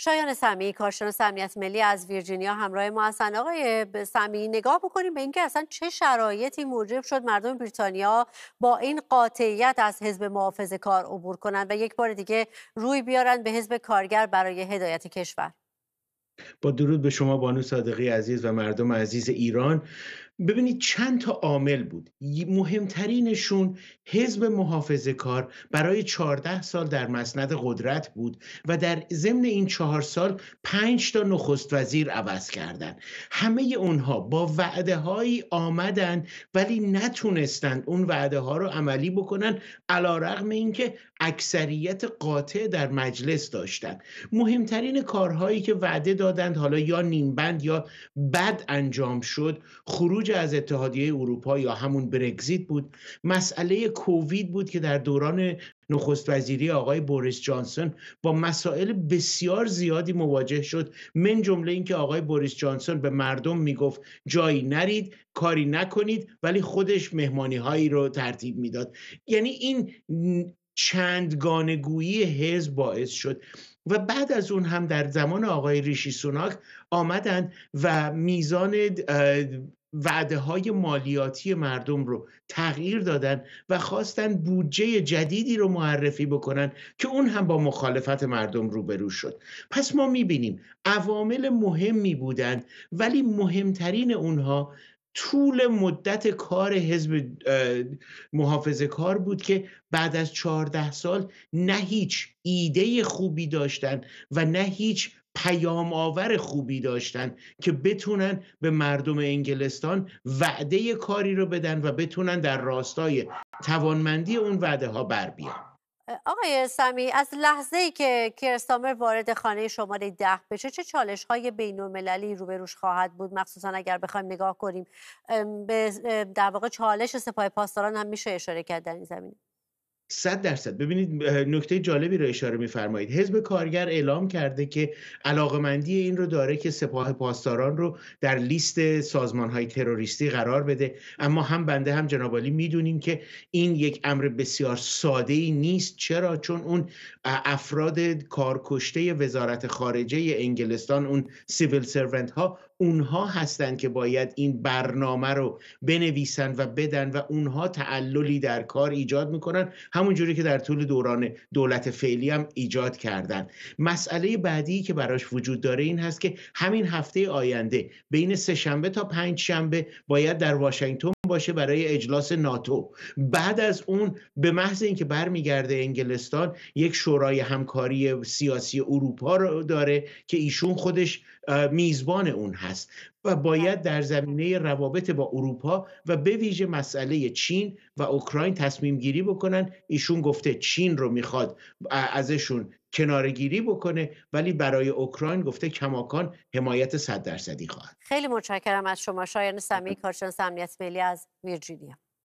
شایان سمی کارشناس امنیت ملی از ویرجینیا همراه ما هستند آقای سمی نگاه بکنیم به اینکه اصلا چه شرایطی موجب شد مردم بریتانیا با این قاطعیت از حزب محافظه کار عبور کنند و یک بار دیگه روی بیارند به حزب کارگر برای هدایت کشور با درود به شما بانو صادقی عزیز و مردم عزیز ایران ببینید چند تا عامل بود مهمترینشون حزب محافظه کار برای 14 سال در مسند قدرت بود و در ضمن این چهار سال پنج تا نخست وزیر عوض کردند. همه اونها با وعده هایی آمدن ولی نتونستند اون وعده ها رو عملی بکنن علا رقم اینکه اکثریت قاطع در مجلس داشتن مهمترین کارهایی که وعده داد حالا یا نیمبند یا بد انجام شد خروج از اتحادیه اروپا یا همون برگزیت بود مسئله کووید بود که در دوران نخست وزیری آقای بوریس جانسون با مسائل بسیار زیادی مواجه شد من جمله اینکه آقای بوریس جانسون به مردم میگفت جایی نرید کاری نکنید ولی خودش مهمانی هایی رو ترتیب میداد یعنی این چندگانگویی حزب باعث شد و بعد از اون هم در زمان آقای ریشی سوناک آمدن و میزان وعده های مالیاتی مردم رو تغییر دادن و خواستن بودجه جدیدی رو معرفی بکنن که اون هم با مخالفت مردم روبرو شد پس ما میبینیم عوامل مهمی بودند ولی مهمترین اونها طول مدت کار حزب محافظه کار بود که بعد از چهارده سال نه هیچ ایده خوبی داشتن و نه هیچ پیام آور خوبی داشتن که بتونن به مردم انگلستان وعده کاری رو بدن و بتونن در راستای توانمندی اون وعده ها بر بیان آقای سمی از لحظه ای که کرستامر وارد خانه شماره ده بشه چه چالش های بین المللی روبروش خواهد بود مخصوصا اگر بخوایم نگاه کنیم به در واقع چالش سپاه پاسداران هم میشه اشاره کرد در این زمینه صد درصد ببینید نکته جالبی رو اشاره میفرمایید حزب کارگر اعلام کرده که علاقمندی این رو داره که سپاه پاسداران رو در لیست سازمان های تروریستی قرار بده اما هم بنده هم جنابالی میدونیم که این یک امر بسیار ساده ای نیست چرا چون اون افراد کارکشته وزارت خارجه انگلستان اون سیویل سرونت ها اونها هستند که باید این برنامه رو بنویسن و بدن و اونها تعللی در کار ایجاد میکنن همون که در طول دوران دولت فعلی هم ایجاد کردن مسئله بعدی که براش وجود داره این هست که همین هفته آینده بین سه شنبه تا پنج شنبه باید در واشنگتن باشه برای اجلاس ناتو بعد از اون به محض اینکه برمیگرده انگلستان یک شورای همکاری سیاسی اروپا رو داره که ایشون خودش میزبان اون هست و باید در زمینه روابط با اروپا و به ویژه مسئله چین و اوکراین تصمیم گیری بکنن ایشون گفته چین رو میخواد ازشون کنارگیری بکنه ولی برای اوکراین گفته کماکان حمایت صد درصدی خواهد خیلی متشکرم از شما شایان سمی کارشناس امنیت ملی از ویرجینیا